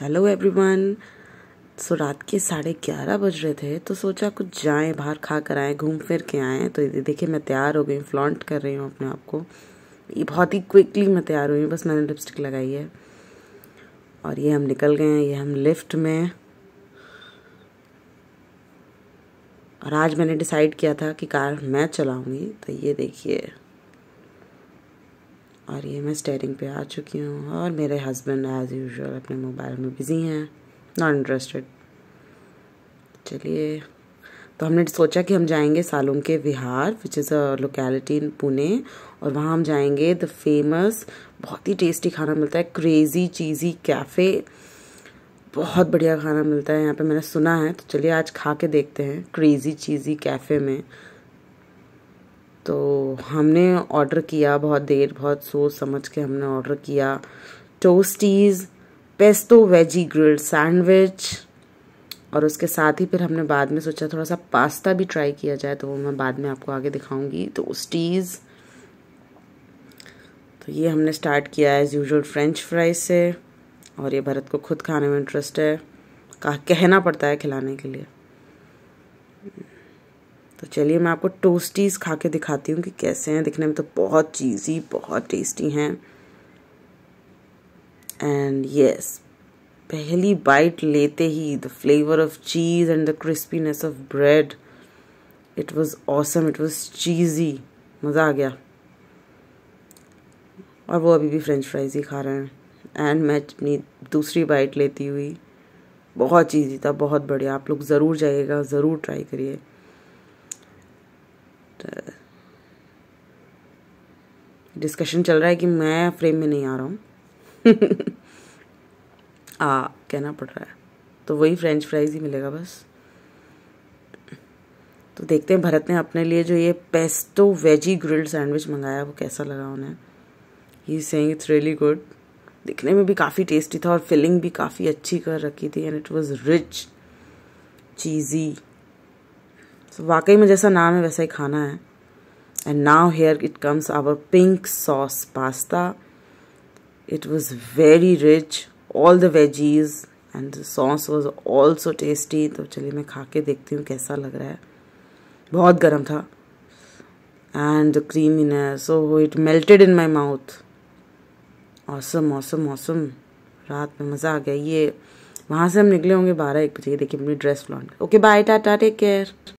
hello everyone so रात के साढ़े ग्यारह बज रहे थे तो सोचा कुछ जाएं बाहर खा कर आएँ घूम फिर के आएँ तो देखिए मैं तैयार हो गई फ्लॉन्ट कर रही हूँ अपने आप को ये बहुत ही क्विकली मैं तैयार हुई हूँ बस मैंने लिपस्टिक लगाई है और ये हम निकल गए हैं ये हम लिफ्ट में और आज मैंने डिसाइड किया था कि कार मैं चलाऊँगी तो ये देखिए और ये मैं स्टेयरिंग पे आ चुकी हूँ और मेरे हस्बैंड एज़ यूजुअल अपने मोबाइल में बिज़ी हैं नॉट इंटरेस्टेड चलिए तो हमने सोचा कि हम जाएंगे Salunke Vihar which is a locality in Pune और वहाँ हम जाएंगे द फेमस बहुत ही टेस्टी खाना मिलता है क्रेज़ी चीज़ी कैफ़े बहुत बढ़िया खाना मिलता है यहाँ पे मैंने सुना है तो चलिए आज खा के देखते हैं क्रेज़ी चीज़ी कैफ़े में तो हमने ऑर्डर किया बहुत देर बहुत सोच समझ के हमने ऑर्डर किया toasties pesto veggie grilled sandwich और उसके साथ ही फिर हमने बाद में सोचा थोड़ा सा पास्ता भी ट्राई किया जाए तो वो मैं बाद में आपको आगे दिखाऊंगी तो तो ये हमने स्टार्ट किया है एज़ यूजल फ्रेंच फ्राइज से और ये भरत को खुद खाने में इंटरेस्ट है कहा कहना पड़ता है खिलाने के लिए तो चलिए मैं आपको टोस्टीज़ खा के दिखाती हूँ कि कैसे हैं दिखने में तो बहुत चीज़ी बहुत टेस्टी हैं एंड यस पहली बाइट लेते ही the flavour of cheese and the crispiness of bread it was awesome it was cheesy मज़ा आ गया और वो अभी भी फ्रेंच फ्राइज ही खा रहे हैं एंड मैं अपनी दूसरी बाइट लेती हुई बहुत चीज़ी था बहुत बढ़िया आप लोग ज़रूर जाइएगा ज़रूर ट्राई करिए डिस्कशन चल रहा है कि मैं फ्रेम में नहीं आ रहा हूँ आ कहना पड़ रहा है तो वही फ्रेंच फ्राइज ही मिलेगा बस तो देखते हैं भरत ने अपने लिए जो ये पेस्टो वेजी ग्रिल्ड सैंडविच मंगाया वो कैसा लगा उन्हें he saying it's really good दिखने में भी काफ़ी टेस्टी था और फिलिंग भी काफ़ी अच्छी कर रखी थी and it was rich cheesy so, वाकई में जैसा नाम है वैसा ही खाना है and now here it comes our pink sauce pasta it was very rich all the veggies and sauce was also tasty तो चलिए मैं खा के देखती हूँ कैसा लग रहा है बहुत गर्म था and cream in so it melted in my mouth मौसम मौसम मौसम रात में मज़ा आ गया ये वहाँ से हम निकले होंगे बारह एक बजे देखिए अपनी ड्रेस लॉन्ड okay bye tata take care